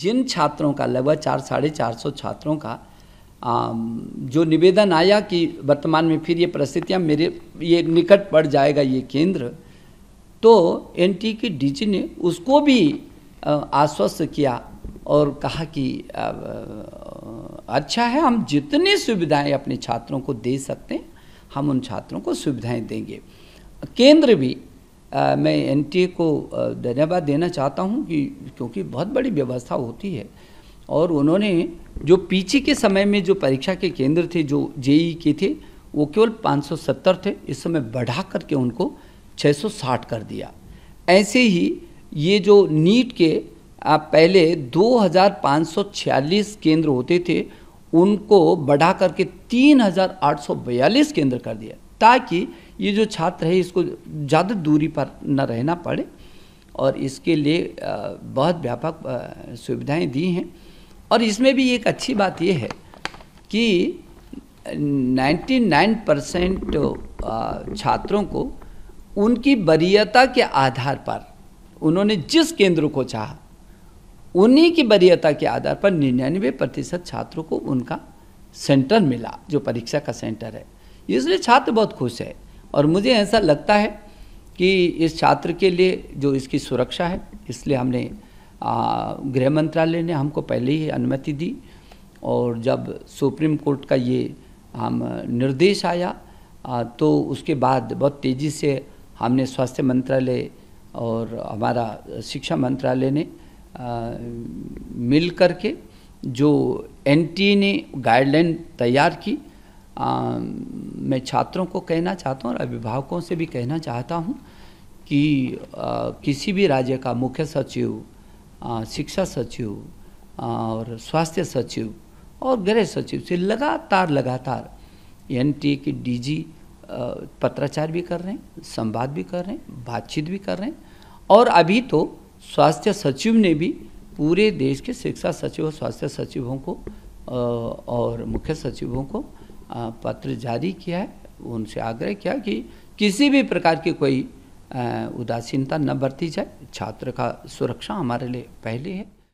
जिन छात्रों का लगभग चार साढ़े चार सौ छात्रों का आ, जो निवेदन आया कि वर्तमान में फिर ये परिस्थितियाँ मेरे ये निकट पड़ जाएगा ये केंद्र तो एनटी की डीजी ने उसको भी आश्वस्त किया और कहा कि आ, अच्छा है हम जितनी सुविधाएं अपने छात्रों को दे सकते हैं हम उन छात्रों को सुविधाएं देंगे केंद्र भी आ, मैं एनटीए को धन्यवाद देना चाहता हूं कि क्योंकि बहुत बड़ी व्यवस्था होती है और उन्होंने जो पीछे के समय में जो परीक्षा के केंद्र थे जो जेई के थे वो केवल 570 थे इस समय बढ़ा करके उनको 660 कर दिया ऐसे ही ये जो नीट के आप पहले 2546 केंद्र होते थे उनको बढ़ा करके 3842 केंद्र कर दिया ताकि ये जो छात्र है इसको ज़्यादा दूरी पर न रहना पड़े और इसके लिए बहुत व्यापक सुविधाएं दी हैं और इसमें भी एक अच्छी बात यह है कि 99 परसेंट छात्रों को उनकी वरीयता के आधार पर उन्होंने जिस केंद्र को चाहा उन्हीं की वरीयता के आधार पर निन्यानवे प्रतिशत छात्रों को उनका सेंटर मिला जो परीक्षा का सेंटर है इसलिए छात्र बहुत खुश है और मुझे ऐसा लगता है कि इस छात्र के लिए जो इसकी सुरक्षा है इसलिए हमने गृह मंत्रालय ने हमको पहले ही अनुमति दी और जब सुप्रीम कोर्ट का ये हम निर्देश आया आ, तो उसके बाद बहुत तेज़ी से हमने स्वास्थ्य मंत्रालय और हमारा शिक्षा मंत्रालय ने आ, मिल कर के जो एन ने गाइडलाइन तैयार की आ, मैं छात्रों को कहना चाहता हूँ और अभिभावकों से भी कहना चाहता हूँ कि आ, किसी भी राज्य का मुख्य सचिव शिक्षा सचिव और स्वास्थ्य सचिव और गृह सचिव से लगातार लगातार एन टी के डीजी पत्राचार भी कर रहे हैं संवाद भी कर रहे हैं बातचीत भी कर रहे हैं और अभी तो स्वास्थ्य सचिव ने भी पूरे देश के शिक्षा सचिव और स्वास्थ्य सचिवों को और मुख्य सचिवों को पत्र जारी किया है उनसे आग्रह किया कि किसी भी प्रकार की कोई उदासीनता न बरती जाए छात्र का सुरक्षा हमारे लिए पहले है